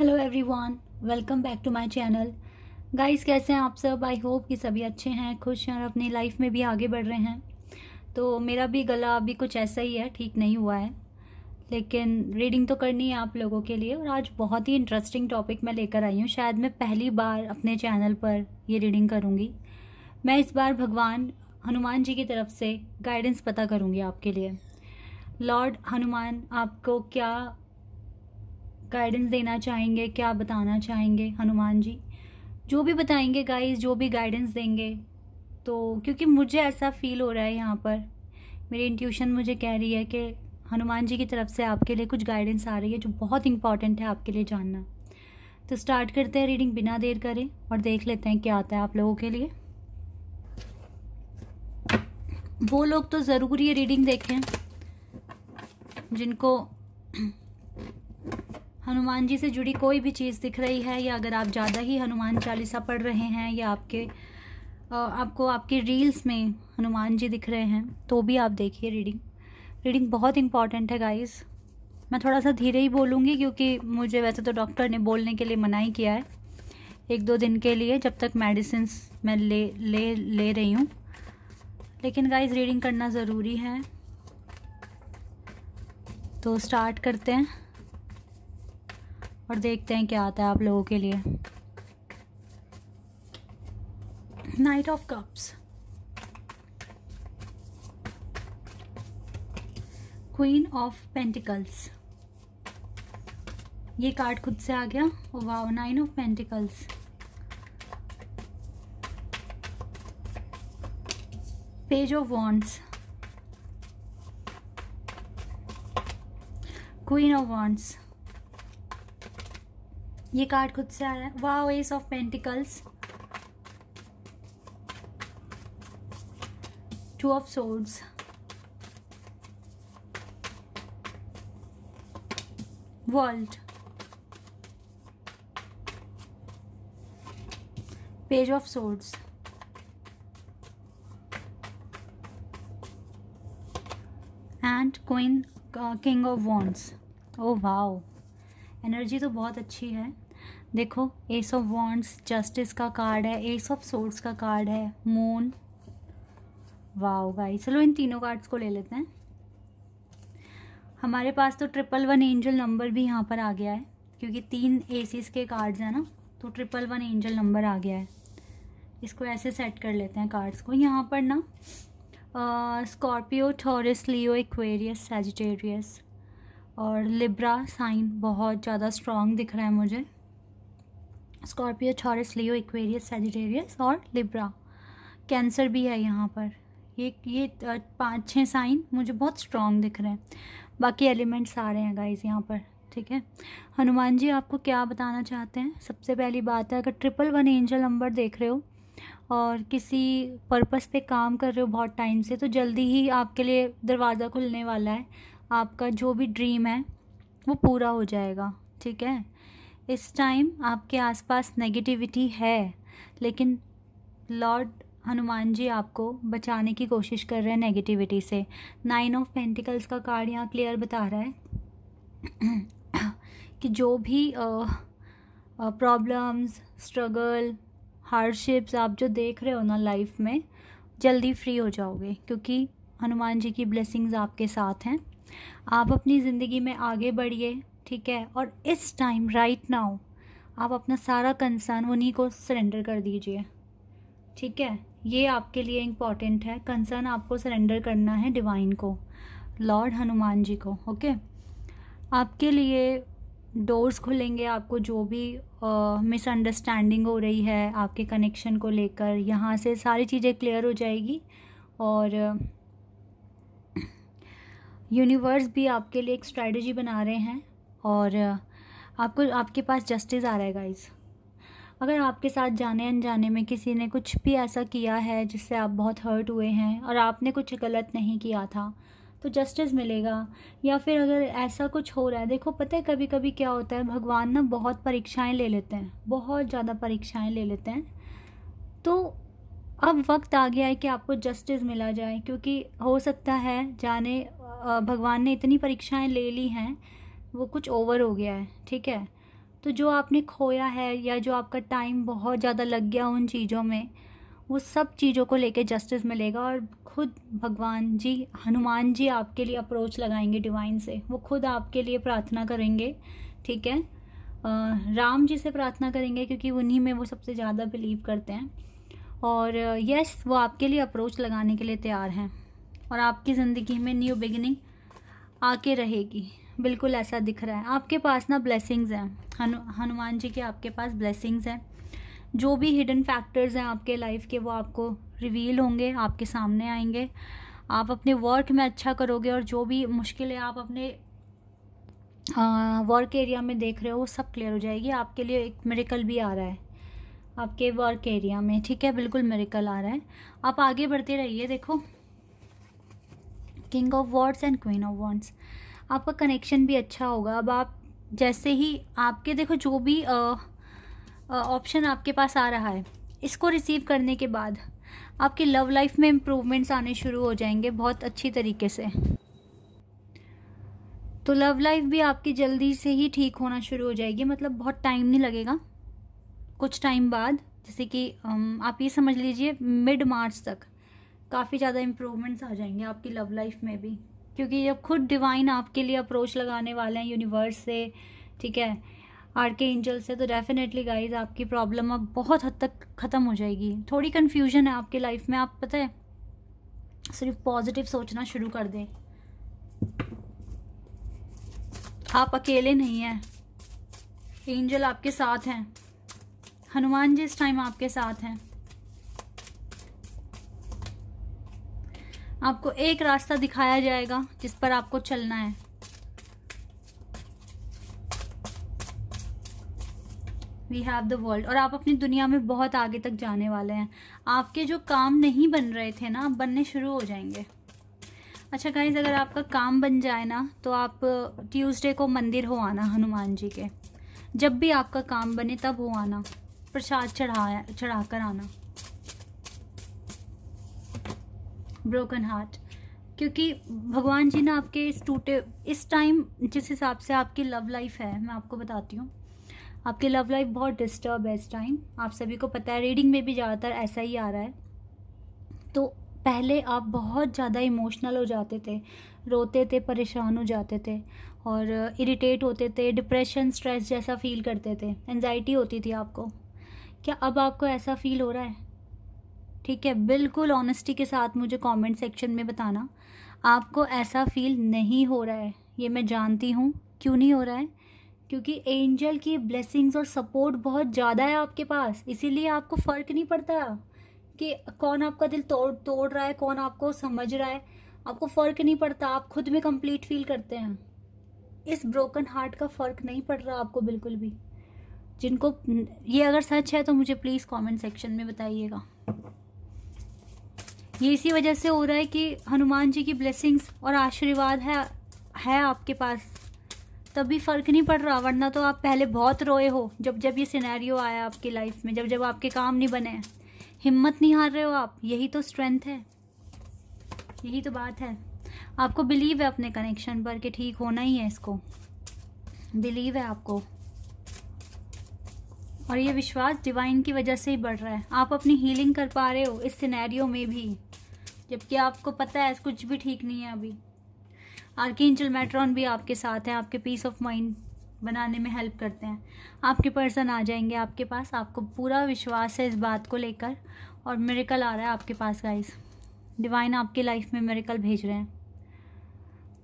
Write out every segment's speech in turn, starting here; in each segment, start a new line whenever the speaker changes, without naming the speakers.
Hello everyone welcome back to my channel guys कैसे हैं आप सब आई होप कि सभी अच्छे हैं खुश हैं और अपनी लाइफ में भी आगे बढ़ रहे हैं तो मेरा भी गला अभी कुछ ऐसा ही है ठीक नहीं हुआ है लेकिन रीडिंग तो करनी है आप लोगों के लिए और आज बहुत ही इंटरेस्टिंग टॉपिक मैं लेकर आई हूँ शायद मैं पहली बार अपने चैनल पर ये रीडिंग करूँगी मैं इस बार भगवान हनुमान जी की तरफ से गाइडेंस पता करूँगी आपके लिए लॉर्ड हनुमान आपको क्या गाइडेंस देना चाहेंगे क्या बताना चाहेंगे हनुमान जी जो भी बताएंगे गाइस जो भी गाइडेंस देंगे तो क्योंकि मुझे ऐसा फील हो रहा है यहाँ पर मेरी इंट्यूशन मुझे कह रही है कि हनुमान जी की तरफ से आपके लिए कुछ गाइडेंस आ रही है जो बहुत इंपॉर्टेंट है आपके लिए जानना तो स्टार्ट करते हैं रीडिंग बिना देर करें और देख लेते हैं क्या आता है आप लोगों के लिए वो लोग तो ज़रूर ये रीडिंग देखें जिनको हनुमान जी से जुड़ी कोई भी चीज़ दिख रही है या अगर आप ज़्यादा ही हनुमान चालीसा पढ़ रहे हैं या आपके आपको आपके रील्स में हनुमान जी दिख रहे हैं तो भी आप देखिए रीडिंग रीडिंग बहुत इंपॉर्टेंट है गाइस मैं थोड़ा सा धीरे ही बोलूँगी क्योंकि मुझे वैसे तो डॉक्टर ने बोलने के लिए मना ही किया है एक दो दिन के लिए जब तक मेडिसिन मैं ले ले ले रही हूँ लेकिन गाइस रीडिंग करना ज़रूरी है तो स्टार्ट करते हैं और देखते हैं क्या आता है आप लोगों के लिए knight of cups queen of pentacles ये कार्ड खुद से आ गया wow nine of pentacles page of wands queen of wands ये कार्ड खुद से आया वाह ace of pentacles two of swords world page of swords and queen king of wands oh wow energy uh, oh, तो बहुत अच्छी है देखो एस ऑफ वॉन्ट्स जस्टिस का कार्ड है एस ऑफ सोर्स का कार्ड है मून वाओ गाई चलो इन तीनों कार्ड्स को ले लेते हैं हमारे पास तो ट्रिपल वन एंजल नंबर भी यहाँ पर आ गया है क्योंकि तीन एसीस के कार्ड्स हैं ना तो ट्रिपल वन एंजल नंबर आ गया है इसको ऐसे सेट कर लेते हैं कार्ड्स को यहाँ पर ना Scorpio Taurus Leo Aquarius Sagittarius और लिब्रा साइन बहुत ज़्यादा स्ट्रॉन्ग दिख रहा है मुझे Scorpio Taurus Leo Aquarius Sagittarius और लिब्रा कैंसर भी है यहाँ पर ये ये पाँच छः साइन मुझे बहुत स्ट्रॉन्ग दिख रहे हैं बाकी एलिमेंट्स आ रहे हैं गाइज यहाँ पर ठीक है हनुमान जी आपको क्या बताना चाहते हैं सबसे पहली बात है अगर ट्रिपल वन एंजल नंबर देख रहे हो और किसी पर्पस पे काम कर रहे हो बहुत टाइम से तो जल्दी ही आपके लिए दरवाज़ा खुलने वाला है आपका जो भी ड्रीम है वो पूरा हो जाएगा ठीक है इस टाइम आपके आसपास नेगेटिविटी है लेकिन लॉर्ड हनुमान जी आपको बचाने की कोशिश कर रहे हैं नेगेटिविटी से नाइन ऑफ पेंटिकल्स का कार्ड यहाँ क्लियर बता रहा है कि जो भी प्रॉब्लम्स स्ट्रगल हार्डशिप्स आप जो देख रहे हो ना लाइफ में जल्दी फ्री हो जाओगे क्योंकि हनुमान जी की ब्लेसिंग्स आपके साथ हैं आप अपनी ज़िंदगी में आगे बढ़िए ठीक है और इस टाइम राइट नाउ आप अपना सारा कंसर्न उन्हीं को सरेंडर कर दीजिए ठीक है ये आपके लिए इम्पॉर्टेंट है कंसर्न आपको सरेंडर करना है डिवाइन को लॉर्ड हनुमान जी को ओके आपके लिए डोर्स खुलेंगे आपको जो भी मिसअंडरस्टैंडिंग हो रही है आपके कनेक्शन को लेकर यहाँ से सारी चीज़ें क्लियर हो जाएगी और यूनिवर्स भी आपके लिए एक स्ट्रैटेजी बना रहे हैं और आपको आपके पास जस्टिस आ रहा है गाइज़ अगर आपके साथ जाने अनजाने में किसी ने कुछ भी ऐसा किया है जिससे आप बहुत हर्ट हुए हैं और आपने कुछ गलत नहीं किया था तो जस्टिस मिलेगा या फिर अगर ऐसा कुछ हो रहा है देखो पता है कभी कभी क्या होता है भगवान ना बहुत परीक्षाएं ले लेते हैं बहुत ज़्यादा परीक्षाएं ले लेते हैं तो अब वक्त आ गया है कि आपको जस्टिस मिला जाए क्योंकि हो सकता है जाने भगवान ने इतनी परीक्षाएं ले ली हैं वो कुछ ओवर हो गया है ठीक है तो जो आपने खोया है या जो आपका टाइम बहुत ज़्यादा लग गया उन चीज़ों में वो सब चीज़ों को लेके जस्टिस मिलेगा और खुद भगवान जी हनुमान जी आपके लिए अप्रोच लगाएंगे डिवाइन से वो खुद आपके लिए प्रार्थना करेंगे ठीक है राम जी से प्रार्थना करेंगे क्योंकि उन्हीं में वो सबसे ज़्यादा बिलीव करते हैं और यस वो आपके लिए अप्रोच लगाने के लिए तैयार हैं और आपकी ज़िंदगी में न्यू बिगिनिंग आके रहेगी बिल्कुल ऐसा दिख रहा है आपके पास ना ब्लेसिंग्स हैं हनु हनुमान जी के आपके पास ब्लेसिंग्स हैं जो भी हिडन फैक्टर्स हैं आपके लाइफ के वो आपको रिवील होंगे आपके सामने आएंगे आप अपने वर्क में अच्छा करोगे और जो भी मुश्किलें आप अपने वर्क एरिया में देख रहे हो वो सब क्लियर हो जाएगी आपके लिए एक मेरिकल भी आ रहा है आपके वर्क एरिया में ठीक है बिल्कुल मेरिकल आ रहा है आप आगे बढ़ते रहिए देखो king of words and queen of words आपका कनेक्शन भी अच्छा होगा अब आप जैसे ही आपके देखो जो भी ऑप्शन आपके पास आ रहा है इसको रिसीव करने के बाद आपकी लव लाइफ में इम्प्रूवमेंट्स आने शुरू हो जाएंगे बहुत अच्छी तरीके से तो लव लाइफ भी आपकी जल्दी से ही ठीक होना शुरू हो जाएगी मतलब बहुत टाइम नहीं लगेगा कुछ टाइम बाद जैसे कि आप ये समझ लीजिए मिड मार्च तक काफ़ी ज़्यादा इम्प्रूवमेंट्स आ जाएंगे आपकी लव लाइफ में भी क्योंकि जब खुद डिवाइन आपके लिए अप्रोच लगाने वाले हैं यूनिवर्स से ठीक है आर के एंजल से तो डेफिनेटली गाइज आपकी प्रॉब्लम अब बहुत हद तक ख़त्म हो जाएगी थोड़ी कन्फ्यूजन है आपके लाइफ में आप पता है सिर्फ पॉजिटिव सोचना शुरू कर दें आप अकेले नहीं हैं एंजल आपके साथ हैं हनुमान जी इस टाइम आपके साथ हैं आपको एक रास्ता दिखाया जाएगा जिस पर आपको चलना है वी हैव द वर्ल्ड और आप अपनी दुनिया में बहुत आगे तक जाने वाले हैं आपके जो काम नहीं बन रहे थे ना बनने शुरू हो जाएंगे अच्छा गाइज अगर आपका काम बन जाए ना तो आप ट्यूसडे uh, को मंदिर हो आना हनुमान जी के जब भी आपका काम बने तब हो आना प्रसाद चढ़ा चढ़ा कर आना ब्रोकन हार्ट क्योंकि भगवान जी ने आपके इस टूटे इस टाइम जिस हिसाब से आपकी लव लाइफ है मैं आपको बताती हूँ आपकी लव लाइफ बहुत डिस्टर्ब है इस टाइम आप सभी को पता है रीडिंग में भी ज़्यादातर ऐसा ही आ रहा है तो पहले आप बहुत ज़्यादा इमोशनल हो जाते थे रोते थे परेशान हो जाते थे और इरिटेट होते थे डिप्रेशन स्ट्रेस जैसा फील करते थे एनजाइटी होती थी आपको क्या अब आपको ऐसा फील हो रहा है ठीक है बिल्कुल ऑनेस्टी के साथ मुझे कमेंट सेक्शन में बताना आपको ऐसा फील नहीं हो रहा है ये मैं जानती हूँ क्यों नहीं हो रहा है क्योंकि एंजल की ब्लेसिंग्स और सपोर्ट बहुत ज़्यादा है आपके पास इसीलिए आपको फ़र्क नहीं पड़ता कि कौन आपका दिल तोड़ तोड़ रहा है कौन आपको समझ रहा है आपको फ़र्क नहीं पड़ता आप खुद में कंप्लीट फील करते हैं इस ब्रोकन हार्ट का फ़र्क नहीं पड़ रहा आपको बिल्कुल भी जिनको ये अगर सच है तो मुझे प्लीज़ कमेंट सेक्शन में बताइएगा ये इसी वजह से हो रहा है कि हनुमान जी की ब्लेसिंग्स और आशीर्वाद है है आपके पास तब भी फ़र्क नहीं पड़ रहा वरना तो आप पहले बहुत रोए हो जब जब ये सिनेरियो आया आपकी लाइफ में जब जब आपके काम नहीं बने हिम्मत नहीं हार रहे हो आप यही तो स्ट्रेंथ है यही तो बात है आपको बिलीव है अपने कनेक्शन पर कि ठीक होना ही है इसको बिलीव है आपको और ये विश्वास डिवाइन की वजह से ही बढ़ रहा है आप अपनी हीलिंग कर पा रहे हो इस सिनेरियो में भी जबकि आपको पता है कुछ भी ठीक नहीं है अभी आर्किंचल मेट्रॉन भी आपके साथ हैं आपके पीस ऑफ माइंड बनाने में हेल्प करते हैं आपके पर्सन आ जाएंगे आपके पास आपको पूरा विश्वास है इस बात को लेकर और मेरिकल आ रहा है आपके पास गाइस डिवाइन आपके लाइफ में मेरिकल भेज रहे हैं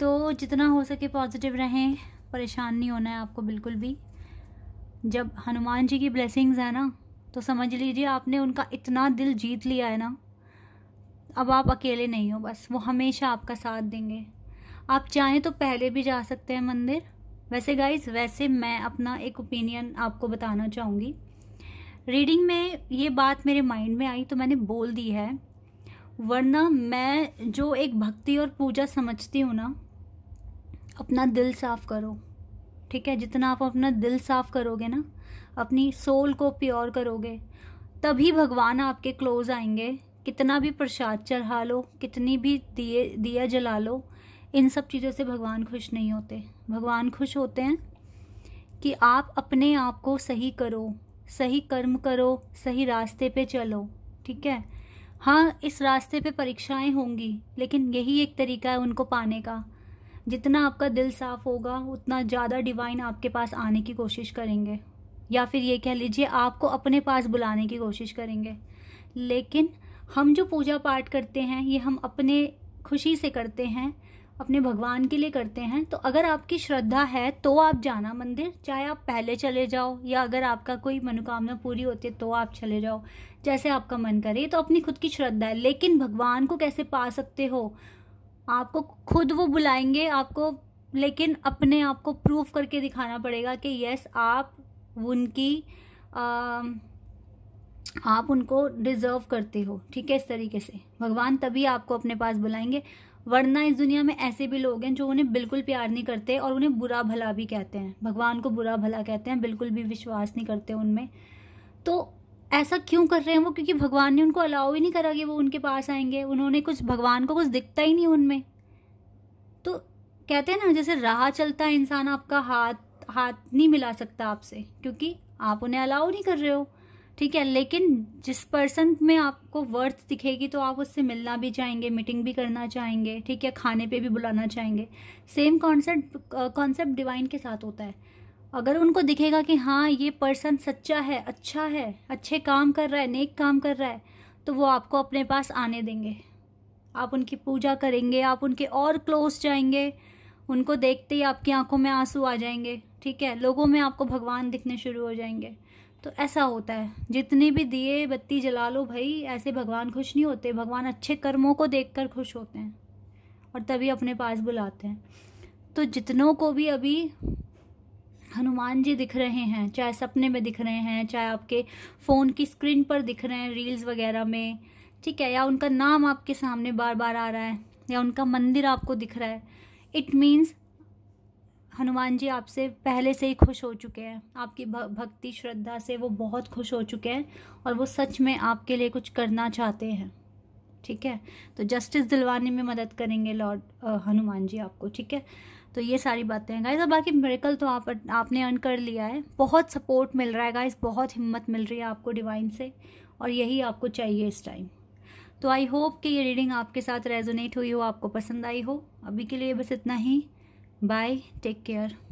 तो जितना हो सके पॉजिटिव रहें परेशान नहीं होना है आपको बिल्कुल भी जब हनुमान जी की ब्लेसिंग्स है ना तो समझ लीजिए आपने उनका इतना दिल जीत लिया है ना अब आप अकेले नहीं हो बस वो हमेशा आपका साथ देंगे आप चाहें तो पहले भी जा सकते हैं मंदिर वैसे गाइज वैसे मैं अपना एक ओपिनियन आपको बताना चाहूँगी रीडिंग में ये बात मेरे माइंड में आई तो मैंने बोल दी है वरना मैं जो एक भक्ति और पूजा समझती हूँ ना अपना दिल साफ करो ठीक है जितना आप अपना दिल साफ करोगे ना अपनी सोल को प्योर करोगे तभी भगवान आपके क्लोज आएंगे कितना भी प्रसाद चढ़ा लो कितनी भी दिए दिया जला लो इन सब चीज़ों से भगवान खुश नहीं होते भगवान खुश होते हैं कि आप अपने आप को सही करो सही कर्म करो सही रास्ते पे चलो ठीक है हाँ इस रास्ते पे परीक्षाएं होंगी लेकिन यही एक तरीका है उनको पाने का जितना आपका दिल साफ होगा उतना ज़्यादा डिवाइन आपके पास आने की कोशिश करेंगे या फिर ये कह लीजिए आपको अपने पास बुलाने की कोशिश करेंगे लेकिन हम जो पूजा पाठ करते हैं ये हम अपने खुशी से करते हैं अपने भगवान के लिए करते हैं तो अगर आपकी श्रद्धा है तो आप जाना मंदिर चाहे आप पहले चले जाओ या अगर आपका कोई मनोकामना पूरी होती है तो आप चले जाओ जैसे आपका मन करे तो अपनी खुद की श्रद्धा है लेकिन भगवान को कैसे पा सकते हो आपको खुद वो बुलाएंगे आपको लेकिन अपने आप को प्रूफ करके दिखाना पड़ेगा कि यस आप उनकी आ, आप उनको डिजर्व करते हो ठीक है इस तरीके से भगवान तभी आपको अपने पास बुलाएंगे वरना इस दुनिया में ऐसे भी लोग हैं जो उन्हें बिल्कुल प्यार नहीं करते और उन्हें बुरा भला भी कहते हैं भगवान को बुरा भला कहते हैं बिल्कुल भी विश्वास नहीं करते उनमें तो ऐसा क्यों कर रहे हैं वो क्योंकि भगवान ने उनको अलाउ ही नहीं करा कि वो उनके पास आएंगे उन्होंने कुछ भगवान को कुछ दिखता ही नहीं उनमें तो कहते हैं ना जैसे राह चलता है इंसान आपका हाथ हाथ नहीं मिला सकता आपसे क्योंकि आप उन्हें अलाउ नहीं कर रहे हो ठीक है लेकिन जिस पर्सन में आपको वर्थ दिखेगी तो आप उससे मिलना भी चाहेंगे मीटिंग भी करना चाहेंगे ठीक है खाने पे भी बुलाना चाहेंगे सेम कॉन्सेप्ट कॉन्सेप्ट डिवाइन के साथ होता है अगर उनको दिखेगा कि हाँ ये पर्सन सच्चा है अच्छा है अच्छे काम कर रहा है नेक काम कर रहा है तो वो आपको अपने पास आने देंगे आप उनकी पूजा करेंगे आप उनके और क्लोज जाएंगे उनको देखते ही आपकी आंखों में आंसू आ जाएंगे ठीक है लोगों में आपको भगवान दिखने शुरू हो जाएंगे तो ऐसा होता है जितने भी दिए बत्ती जला लो भाई ऐसे भगवान खुश नहीं होते भगवान अच्छे कर्मों को देख कर खुश होते हैं और तभी अपने पास बुलाते हैं तो जितनों को भी अभी हनुमान जी दिख रहे हैं चाहे सपने में दिख रहे हैं चाहे आपके फ़ोन की स्क्रीन पर दिख रहे हैं रील्स वगैरह में ठीक है या उनका नाम आपके सामने बार बार आ रहा है या उनका मंदिर आपको दिख रहा है इट मीन्स हनुमान जी आपसे पहले से ही खुश हो चुके हैं आपकी भक्ति श्रद्धा से वो बहुत खुश हो चुके हैं और वो सच में आपके लिए कुछ करना चाहते हैं ठीक है तो जस्टिस दिलवाने में मदद करेंगे लॉर्ड हनुमान जी आपको ठीक है तो ये सारी बातें हैं गाइस और बाकी मेरेकल तो आप आपने अर्न कर लिया है बहुत सपोर्ट मिल रहा है गाइस बहुत हिम्मत मिल रही है आपको डिवाइन से और यही आपको चाहिए इस टाइम तो आई होप कि ये रीडिंग आपके साथ रेजोनेट हुई हो आपको पसंद आई हो अभी के लिए बस इतना ही Bye. Take care.